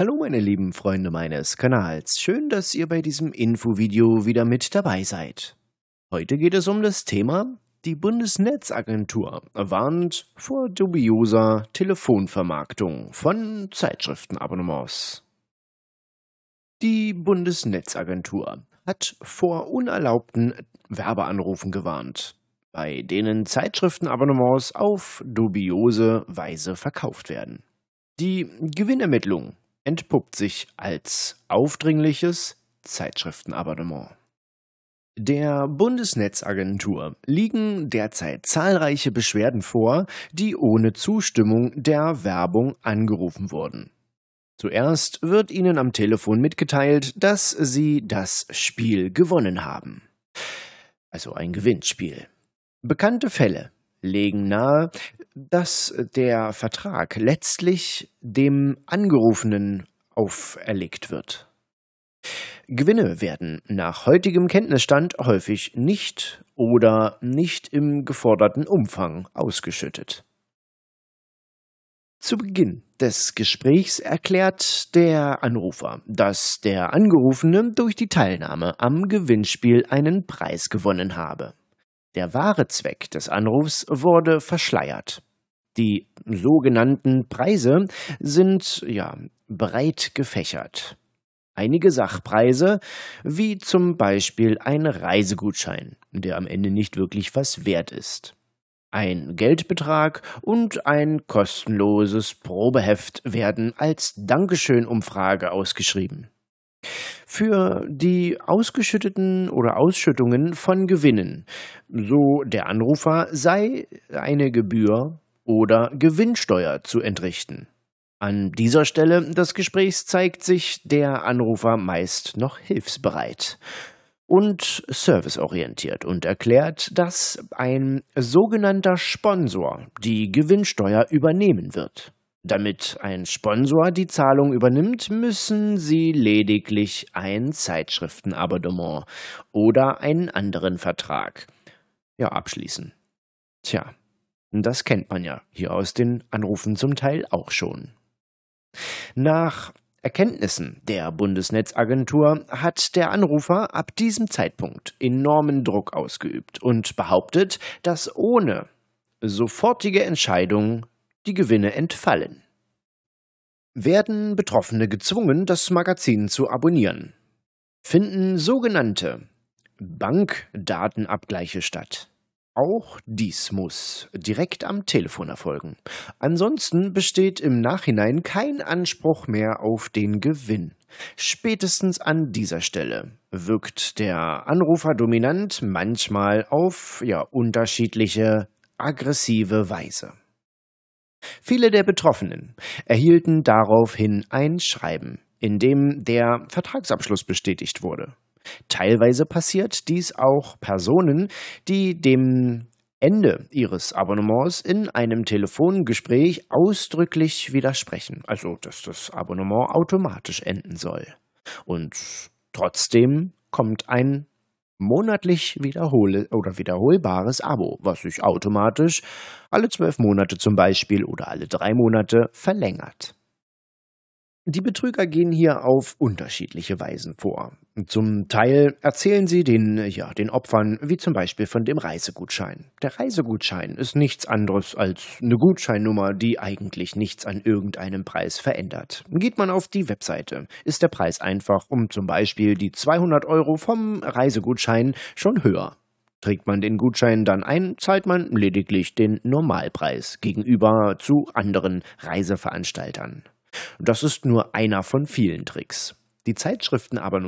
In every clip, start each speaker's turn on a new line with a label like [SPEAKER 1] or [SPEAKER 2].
[SPEAKER 1] Hallo meine lieben Freunde meines Kanals, schön, dass ihr bei diesem Infovideo wieder mit dabei seid. Heute geht es um das Thema, die Bundesnetzagentur warnt vor dubioser Telefonvermarktung von Zeitschriftenabonnements. Die Bundesnetzagentur hat vor unerlaubten Werbeanrufen gewarnt, bei denen Zeitschriftenabonnements auf dubiose Weise verkauft werden. Die Gewinnermittlung entpuppt sich als aufdringliches Zeitschriftenabonnement. Der Bundesnetzagentur liegen derzeit zahlreiche Beschwerden vor, die ohne Zustimmung der Werbung angerufen wurden. Zuerst wird ihnen am Telefon mitgeteilt, dass sie das Spiel gewonnen haben. Also ein Gewinnspiel. Bekannte Fälle legen nahe, dass der Vertrag letztlich dem Angerufenen auferlegt wird. Gewinne werden nach heutigem Kenntnisstand häufig nicht oder nicht im geforderten Umfang ausgeschüttet. Zu Beginn des Gesprächs erklärt der Anrufer, dass der Angerufene durch die Teilnahme am Gewinnspiel einen Preis gewonnen habe. Der wahre Zweck des Anrufs wurde verschleiert. Die sogenannten Preise sind ja breit gefächert. Einige Sachpreise, wie zum Beispiel ein Reisegutschein, der am Ende nicht wirklich was wert ist, ein Geldbetrag und ein kostenloses Probeheft werden als Dankeschön-Umfrage ausgeschrieben. Für die ausgeschütteten oder Ausschüttungen von Gewinnen, so der Anrufer, sei eine Gebühr oder Gewinnsteuer zu entrichten. An dieser Stelle des Gesprächs zeigt sich der Anrufer meist noch hilfsbereit und serviceorientiert und erklärt, dass ein sogenannter Sponsor die Gewinnsteuer übernehmen wird. Damit ein Sponsor die Zahlung übernimmt, müssen Sie lediglich ein Zeitschriftenabonnement oder einen anderen Vertrag ja, abschließen. Tja, das kennt man ja hier aus den Anrufen zum Teil auch schon. Nach Erkenntnissen der Bundesnetzagentur hat der Anrufer ab diesem Zeitpunkt enormen Druck ausgeübt und behauptet, dass ohne sofortige Entscheidung die Gewinne entfallen. Werden Betroffene gezwungen, das Magazin zu abonnieren? Finden sogenannte Bankdatenabgleiche statt? Auch dies muss direkt am Telefon erfolgen. Ansonsten besteht im Nachhinein kein Anspruch mehr auf den Gewinn. Spätestens an dieser Stelle wirkt der Anrufer dominant manchmal auf ja, unterschiedliche aggressive Weise. Viele der Betroffenen erhielten daraufhin ein Schreiben, in dem der Vertragsabschluss bestätigt wurde. Teilweise passiert dies auch Personen, die dem Ende ihres Abonnements in einem Telefongespräch ausdrücklich widersprechen, also dass das Abonnement automatisch enden soll. Und trotzdem kommt ein monatlich wiederhole oder wiederholbares Abo, was sich automatisch alle zwölf Monate zum Beispiel oder alle drei Monate verlängert. Die Betrüger gehen hier auf unterschiedliche Weisen vor. Zum Teil erzählen sie den, ja, den Opfern, wie zum Beispiel von dem Reisegutschein. Der Reisegutschein ist nichts anderes als eine Gutscheinnummer, die eigentlich nichts an irgendeinem Preis verändert. Geht man auf die Webseite, ist der Preis einfach um zum Beispiel die 200 Euro vom Reisegutschein schon höher. Trägt man den Gutschein dann ein, zahlt man lediglich den Normalpreis gegenüber zu anderen Reiseveranstaltern. Das ist nur einer von vielen Tricks. Die Zeitschriften aber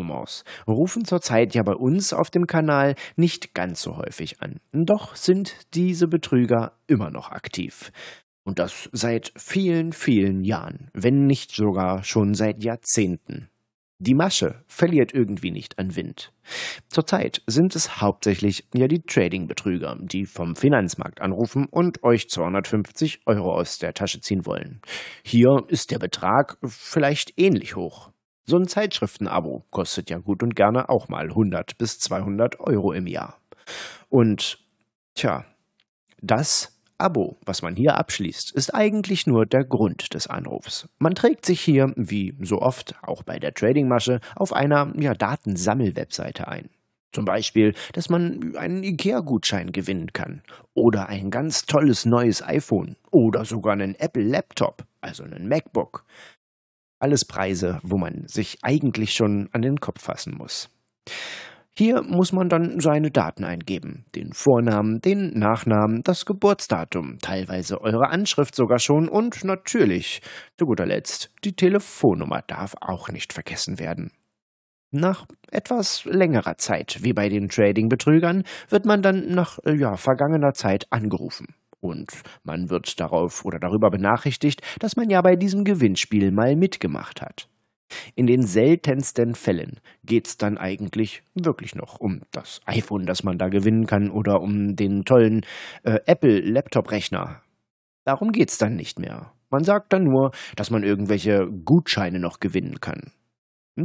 [SPEAKER 1] rufen zurzeit ja bei uns auf dem Kanal nicht ganz so häufig an. Doch sind diese Betrüger immer noch aktiv. Und das seit vielen, vielen Jahren, wenn nicht sogar schon seit Jahrzehnten. Die Masche verliert irgendwie nicht an Wind. Zurzeit sind es hauptsächlich ja die Trading-Betrüger, die vom Finanzmarkt anrufen und euch 250 Euro aus der Tasche ziehen wollen. Hier ist der Betrag vielleicht ähnlich hoch. So ein Zeitschriftenabo kostet ja gut und gerne auch mal 100 bis 200 Euro im Jahr. Und, tja, das Abo, was man hier abschließt, ist eigentlich nur der Grund des Anrufs. Man trägt sich hier, wie so oft auch bei der Trading-Masche, auf einer ja, Datensammelwebseite ein. Zum Beispiel, dass man einen IKEA-Gutschein gewinnen kann. Oder ein ganz tolles neues iPhone. Oder sogar einen Apple-Laptop, also einen MacBook. Alles Preise, wo man sich eigentlich schon an den Kopf fassen muss. Hier muss man dann seine Daten eingeben, den Vornamen, den Nachnamen, das Geburtsdatum, teilweise eure Anschrift sogar schon und natürlich, zu guter Letzt, die Telefonnummer darf auch nicht vergessen werden. Nach etwas längerer Zeit, wie bei den Trading-Betrügern, wird man dann nach ja, vergangener Zeit angerufen und man wird darauf oder darüber benachrichtigt, dass man ja bei diesem Gewinnspiel mal mitgemacht hat. In den seltensten Fällen geht's dann eigentlich wirklich noch um das iPhone, das man da gewinnen kann, oder um den tollen äh, Apple-Laptop-Rechner. Darum geht's dann nicht mehr. Man sagt dann nur, dass man irgendwelche Gutscheine noch gewinnen kann.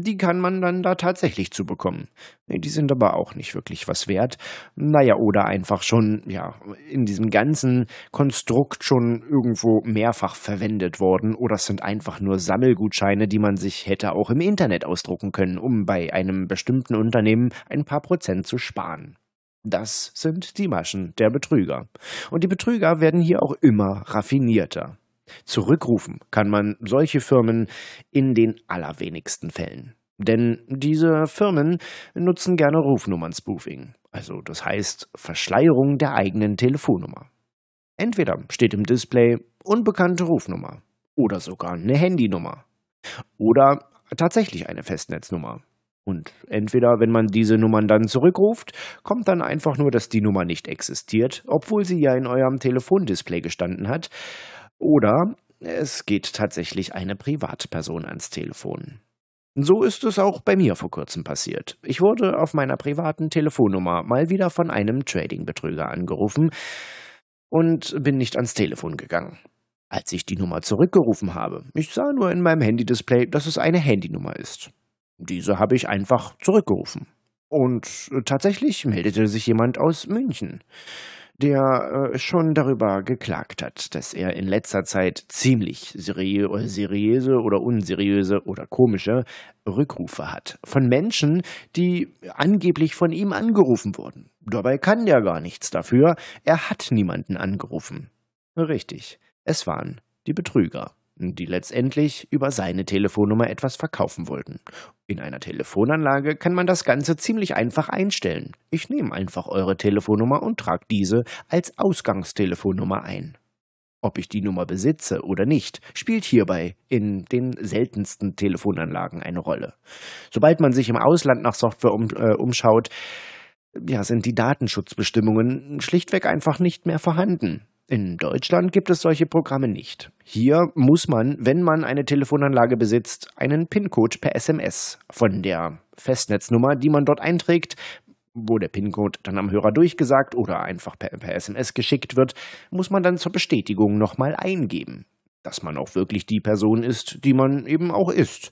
[SPEAKER 1] Die kann man dann da tatsächlich zu bekommen. Die sind aber auch nicht wirklich was wert. Naja, oder einfach schon, ja, in diesem ganzen Konstrukt schon irgendwo mehrfach verwendet worden. Oder es sind einfach nur Sammelgutscheine, die man sich hätte auch im Internet ausdrucken können, um bei einem bestimmten Unternehmen ein paar Prozent zu sparen. Das sind die Maschen der Betrüger. Und die Betrüger werden hier auch immer raffinierter. Zurückrufen kann man solche Firmen in den allerwenigsten Fällen. Denn diese Firmen nutzen gerne Rufnummern-Spoofing, also das heißt Verschleierung der eigenen Telefonnummer. Entweder steht im Display unbekannte Rufnummer oder sogar eine Handynummer oder tatsächlich eine Festnetznummer. Und entweder, wenn man diese Nummern dann zurückruft, kommt dann einfach nur, dass die Nummer nicht existiert, obwohl sie ja in eurem Telefondisplay gestanden hat, oder es geht tatsächlich eine Privatperson ans Telefon. So ist es auch bei mir vor kurzem passiert. Ich wurde auf meiner privaten Telefonnummer mal wieder von einem Trading-Betrüger angerufen und bin nicht ans Telefon gegangen. Als ich die Nummer zurückgerufen habe, ich sah nur in meinem Handy-Display, dass es eine Handynummer ist. Diese habe ich einfach zurückgerufen. Und tatsächlich meldete sich jemand aus München der äh, schon darüber geklagt hat, dass er in letzter Zeit ziemlich äh, seriöse oder unseriöse oder komische Rückrufe hat von Menschen, die angeblich von ihm angerufen wurden. Dabei kann der gar nichts dafür, er hat niemanden angerufen. Richtig, es waren die Betrüger die letztendlich über seine Telefonnummer etwas verkaufen wollten. In einer Telefonanlage kann man das Ganze ziemlich einfach einstellen. Ich nehme einfach eure Telefonnummer und trage diese als Ausgangstelefonnummer ein. Ob ich die Nummer besitze oder nicht, spielt hierbei in den seltensten Telefonanlagen eine Rolle. Sobald man sich im Ausland nach Software um, äh, umschaut, ja, sind die Datenschutzbestimmungen schlichtweg einfach nicht mehr vorhanden. In Deutschland gibt es solche Programme nicht. Hier muss man, wenn man eine Telefonanlage besitzt, einen PIN-Code per SMS von der Festnetznummer, die man dort einträgt, wo der PIN-Code dann am Hörer durchgesagt oder einfach per, per SMS geschickt wird, muss man dann zur Bestätigung nochmal eingeben, dass man auch wirklich die Person ist, die man eben auch ist.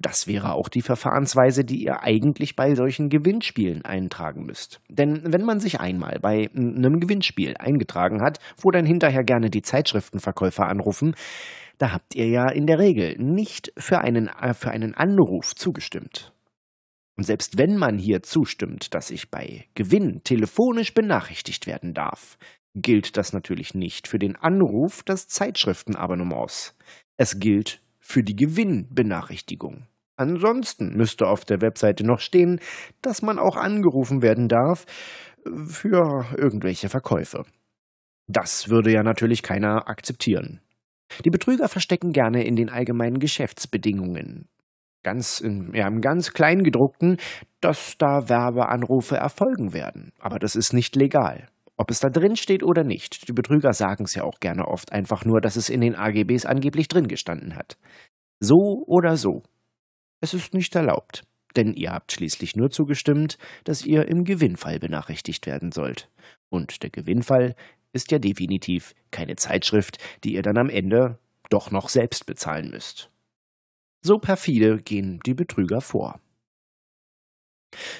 [SPEAKER 1] Das wäre auch die Verfahrensweise, die ihr eigentlich bei solchen Gewinnspielen eintragen müsst. Denn wenn man sich einmal bei einem Gewinnspiel eingetragen hat, wo dann hinterher gerne die Zeitschriftenverkäufer anrufen, da habt ihr ja in der Regel nicht für einen, äh, für einen Anruf zugestimmt. Und selbst wenn man hier zustimmt, dass ich bei Gewinn telefonisch benachrichtigt werden darf, gilt das natürlich nicht für den Anruf des Zeitschriftenabonnements. Es gilt für die Gewinnbenachrichtigung. Ansonsten müsste auf der Webseite noch stehen, dass man auch angerufen werden darf für irgendwelche Verkäufe. Das würde ja natürlich keiner akzeptieren. Die Betrüger verstecken gerne in den allgemeinen Geschäftsbedingungen. Ganz im, ja, im ganz Kleingedruckten, dass da Werbeanrufe erfolgen werden. Aber das ist nicht legal. Ob es da drin steht oder nicht, die Betrüger sagen es ja auch gerne oft einfach nur, dass es in den AGBs angeblich drin gestanden hat. So oder so. Es ist nicht erlaubt, denn ihr habt schließlich nur zugestimmt, dass ihr im Gewinnfall benachrichtigt werden sollt. Und der Gewinnfall ist ja definitiv keine Zeitschrift, die ihr dann am Ende doch noch selbst bezahlen müsst. So perfide gehen die Betrüger vor.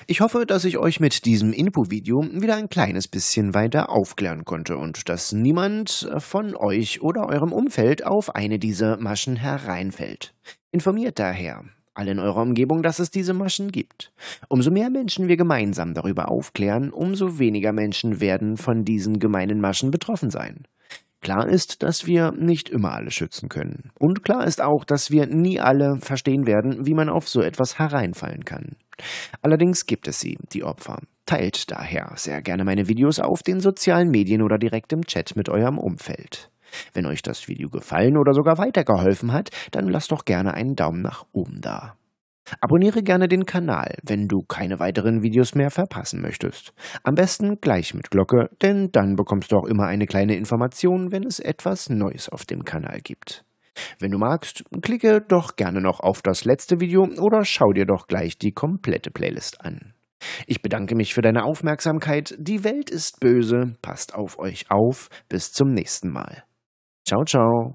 [SPEAKER 1] Ich hoffe, dass ich euch mit diesem Info-Video wieder ein kleines bisschen weiter aufklären konnte und dass niemand von euch oder eurem Umfeld auf eine dieser Maschen hereinfällt. Informiert daher alle in eurer Umgebung, dass es diese Maschen gibt. Umso mehr Menschen wir gemeinsam darüber aufklären, umso weniger Menschen werden von diesen gemeinen Maschen betroffen sein. Klar ist, dass wir nicht immer alle schützen können. Und klar ist auch, dass wir nie alle verstehen werden, wie man auf so etwas hereinfallen kann. Allerdings gibt es sie, die Opfer. Teilt daher sehr gerne meine Videos auf den sozialen Medien oder direkt im Chat mit eurem Umfeld. Wenn euch das Video gefallen oder sogar weitergeholfen hat, dann lasst doch gerne einen Daumen nach oben da. Abonniere gerne den Kanal, wenn du keine weiteren Videos mehr verpassen möchtest. Am besten gleich mit Glocke, denn dann bekommst du auch immer eine kleine Information, wenn es etwas Neues auf dem Kanal gibt. Wenn du magst, klicke doch gerne noch auf das letzte Video oder schau dir doch gleich die komplette Playlist an. Ich bedanke mich für deine Aufmerksamkeit. Die Welt ist böse. Passt auf euch auf. Bis zum nächsten Mal. 找找。